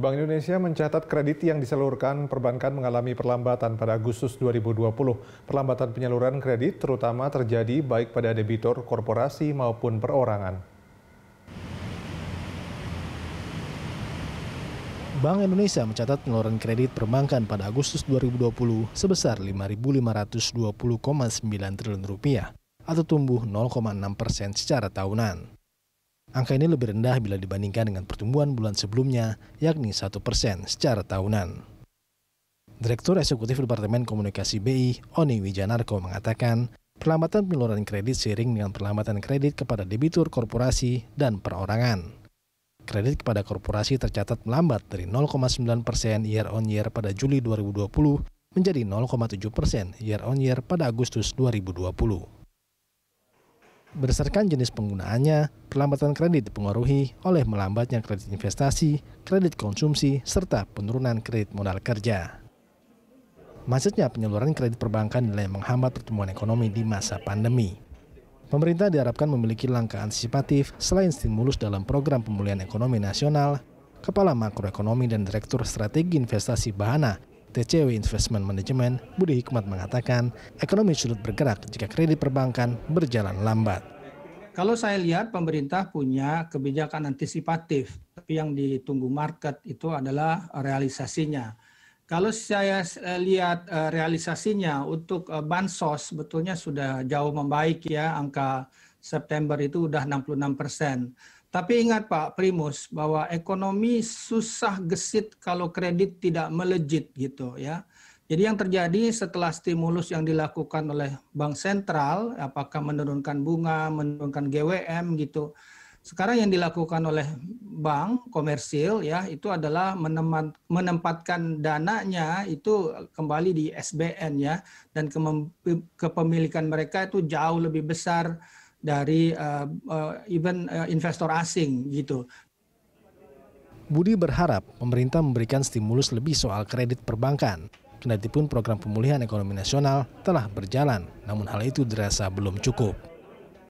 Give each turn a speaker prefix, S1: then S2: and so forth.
S1: Bank Indonesia mencatat kredit yang disalurkan perbankan mengalami perlambatan pada Agustus 2020. Perlambatan penyaluran kredit terutama terjadi baik pada debitur korporasi maupun perorangan. Bank Indonesia mencatat penyaluran kredit perbankan pada Agustus 2020 sebesar 5.520,9 triliun rupiah atau tumbuh 0,6 persen secara tahunan. Angka ini lebih rendah bila dibandingkan dengan pertumbuhan bulan sebelumnya, yakni 1 persen secara tahunan. Direktur Eksekutif Departemen Komunikasi BI, Oni Wijanarko, mengatakan, perlambatan penyaluran kredit sering dengan perlambatan kredit kepada debitur korporasi dan perorangan. Kredit kepada korporasi tercatat melambat dari 0,9 persen year on year pada Juli 2020 menjadi 0,7 persen year on year pada Agustus 2020. Berdasarkan jenis penggunaannya, perlambatan kredit dipengaruhi oleh melambatnya kredit investasi, kredit konsumsi, serta penurunan kredit modal kerja. Macetnya penyaluran kredit perbankan nilai menghambat pertumbuhan ekonomi di masa pandemi. Pemerintah diharapkan memiliki langkah antisipatif selain stimulus dalam program pemulihan ekonomi nasional, Kepala Makroekonomi dan Direktur Strategi Investasi Bahana TCW Investment Management, Budi Hikmat mengatakan, ekonomi sulit bergerak jika kredit perbankan berjalan lambat.
S2: Kalau saya lihat pemerintah punya kebijakan antisipatif, tapi yang ditunggu market itu adalah realisasinya. Kalau saya eh, lihat eh, realisasinya untuk eh, bansos betulnya sudah jauh membaik ya angka September itu udah 66 persen. Tapi ingat Pak Primus bahwa ekonomi susah gesit kalau kredit tidak melejit gitu ya. Jadi yang terjadi setelah stimulus yang dilakukan oleh bank sentral, apakah menurunkan bunga, menurunkan GWM gitu. Sekarang yang dilakukan oleh bank komersil ya itu adalah menempatkan dananya itu kembali di SBN ya dan kepemilikan mereka itu jauh lebih besar dari uh, uh, even uh, investor asing gitu.
S1: Budi berharap pemerintah memberikan stimulus lebih soal kredit perbankan. Kendati pun program pemulihan ekonomi nasional telah berjalan, namun hal itu dirasa belum cukup.